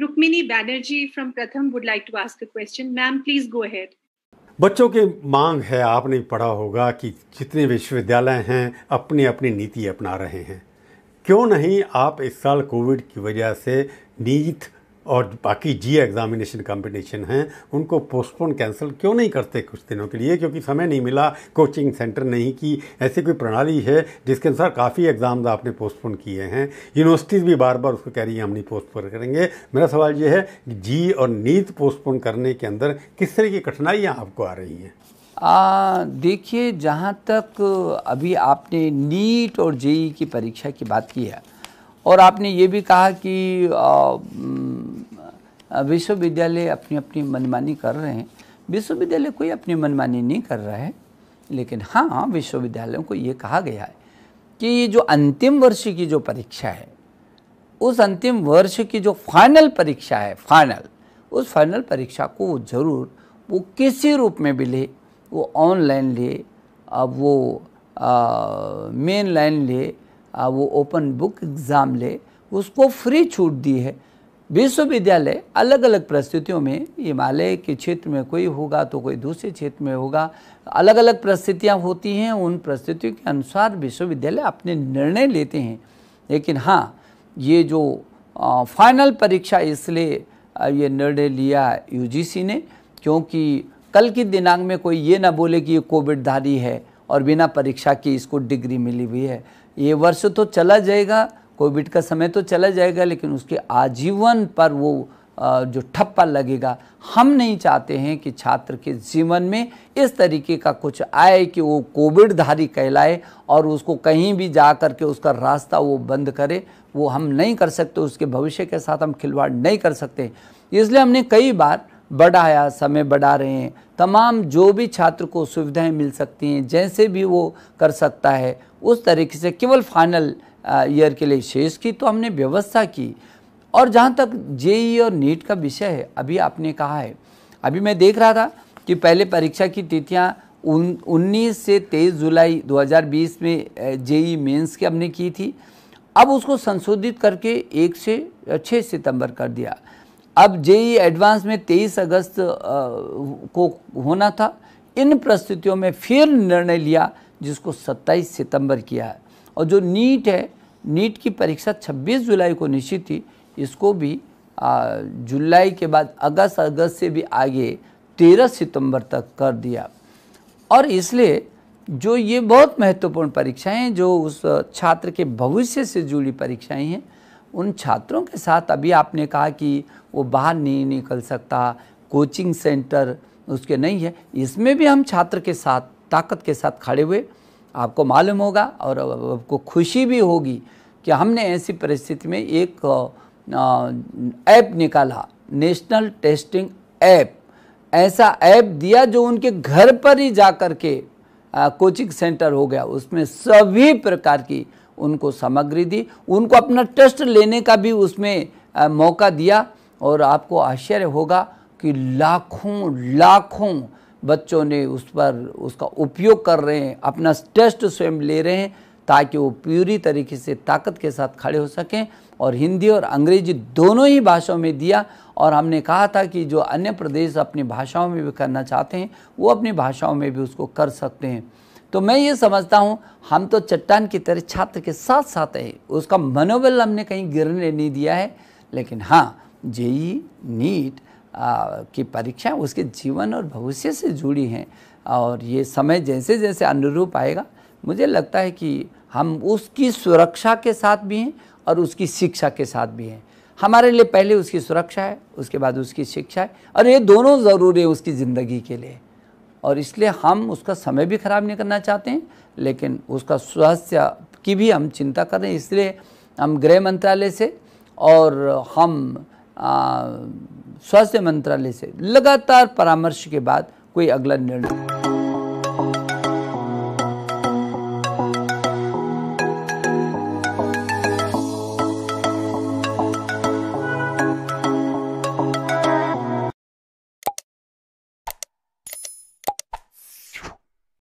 Rukmini Banerjee from Pratham would like to ask a question ma'am please go ahead बच्चों की मांग है आपने पढ़ा होगा कि जितने विश्वविद्यालय हैं अपनी अपनी नीति अपना रहे हैं क्यों नहीं आप इस साल कोविड की वजह से नीत और बाकी जी एग्ज़ामिनेशन कंपटीशन हैं उनको पोस्टपोन कैंसिल क्यों नहीं करते कुछ दिनों के लिए क्योंकि समय नहीं मिला कोचिंग सेंटर नहीं की ऐसी कोई प्रणाली है जिसके अनुसार काफ़ी एग्ज़ाम्स आपने पोस्टपोन किए हैं यूनिवर्सिटीज़ भी बार बार उसको कह रही हैं हम नहीं पोस्टपोन करेंगे मेरा सवाल ये है जी और नीट पोस्टपोन करने के अंदर किस तरह की कठिनाइयाँ आपको आ रही हैं देखिए जहाँ तक अभी आपने नीट और जेई e e की परीक्षा की बात की है और आपने ये भी कहा कि आ, विश्वविद्यालय अपनी अपनी मनमानी कर रहे हैं विश्वविद्यालय कोई अपनी मनमानी नहीं कर रहा है लेकिन हाँ विश्वविद्यालयों को ये कहा गया है कि ये जो अंतिम वर्ष की जो परीक्षा है उस अंतिम वर्ष की जो फाइनल परीक्षा है फाइनल उस फाइनल परीक्षा को ज़रूर वो किसी रूप में भी ले वो ऑनलाइन ले अब वो मेन लाइन ले वो ओपन बुक एग्ज़ाम ले उसको फ्री छूट दी है विश्वविद्यालय अलग अलग परिस्थितियों में हिमालय के क्षेत्र में कोई होगा तो कोई दूसरे क्षेत्र में होगा अलग अलग परिस्थितियाँ होती हैं उन परिस्थितियों के अनुसार विश्वविद्यालय अपने निर्णय लेते हैं लेकिन हाँ ये जो आ, फाइनल परीक्षा इसलिए ये निर्णय लिया यूजीसी ने क्योंकि कल की दिनांक में कोई ये ना बोले कि ये कोविडधारी है और बिना परीक्षा के इसको डिग्री मिली हुई है ये वर्ष तो चला जाएगा कोविड का समय तो चला जाएगा लेकिन उसके आजीवन पर वो जो ठप्पा लगेगा हम नहीं चाहते हैं कि छात्र के जीवन में इस तरीके का कुछ आए कि वो कोविडधारी कहलाए और उसको कहीं भी जा कर के उसका रास्ता वो बंद करे वो हम नहीं कर सकते उसके भविष्य के साथ हम खिलवाड़ नहीं कर सकते इसलिए हमने कई बार बढ़ाया समय बढ़ा रहे हैं तमाम जो भी छात्र को सुविधाएँ मिल सकती हैं जैसे भी वो कर सकता है उस तरीके से केवल फाइनल ईयर के लिए शेष की तो हमने व्यवस्था की और जहाँ तक जेई और नीट का विषय है अभी आपने कहा है अभी मैं देख रहा था कि पहले परीक्षा की तिथियाँ उन उन्नीस से तेईस जुलाई 2020 में जेई मेंस की हमने की थी अब उसको संशोधित करके एक से छः सितंबर कर दिया अब जेई एडवांस में तेईस अगस्त को होना था इन परिस्थितियों में फिर निर्णय लिया जिसको 27 सितंबर किया है और जो नीट है नीट की परीक्षा 26 जुलाई को निश्चित थी इसको भी जुलाई के बाद अगस्त अगस्त से भी आगे 13 सितंबर तक कर दिया और इसलिए जो ये बहुत महत्वपूर्ण परीक्षाएं जो उस छात्र के भविष्य से जुड़ी परीक्षाएं हैं उन छात्रों के साथ अभी आपने कहा कि वो बाहर नहीं निकल सकता कोचिंग सेंटर उसके नहीं है इसमें भी हम छात्र के साथ ताकत के साथ खड़े हुए आपको मालूम होगा और आपको खुशी भी होगी कि हमने ऐसी परिस्थिति में एक ऐप निकाला नेशनल टेस्टिंग ऐप ऐसा ऐप दिया जो उनके घर पर ही जा कर के कोचिंग सेंटर हो गया उसमें सभी प्रकार की उनको सामग्री दी उनको अपना टेस्ट लेने का भी उसमें आ, मौका दिया और आपको आश्चर्य होगा कि लाखों लाखों बच्चों ने उस पर उसका उपयोग कर रहे हैं अपना टेस्ट स्वयं ले रहे हैं ताकि वो पूरी तरीके से ताकत के साथ खड़े हो सकें और हिंदी और अंग्रेजी दोनों ही भाषाओं में दिया और हमने कहा था कि जो अन्य प्रदेश अपनी भाषाओं में भी करना चाहते हैं वो अपनी भाषाओं में भी उसको कर सकते हैं तो मैं ये समझता हूँ हम तो चट्टान की तरह छात्र के साथ साथ है उसका मनोबल हमने कहीं गिरने नहीं दिया है लेकिन हाँ जेई नीट की परीक्षा उसके जीवन और भविष्य से जुड़ी हैं और ये समय जैसे जैसे अनुरूप आएगा मुझे लगता है कि हम उसकी सुरक्षा के साथ भी हैं और उसकी शिक्षा के साथ भी हैं हमारे लिए पहले उसकी सुरक्षा है उसके बाद उसकी शिक्षा है और ये दोनों ज़रूरी है उसकी ज़िंदगी के लिए और इसलिए हम उसका समय भी ख़राब नहीं करना चाहते हैं लेकिन उसका स्वास्थ्य की भी हम चिंता कर रहे हैं इसलिए हम गृह मंत्रालय से और हम आ, स्वास्थ्य मंत्रालय से लगातार परामर्श के बाद कोई अगला निर्णय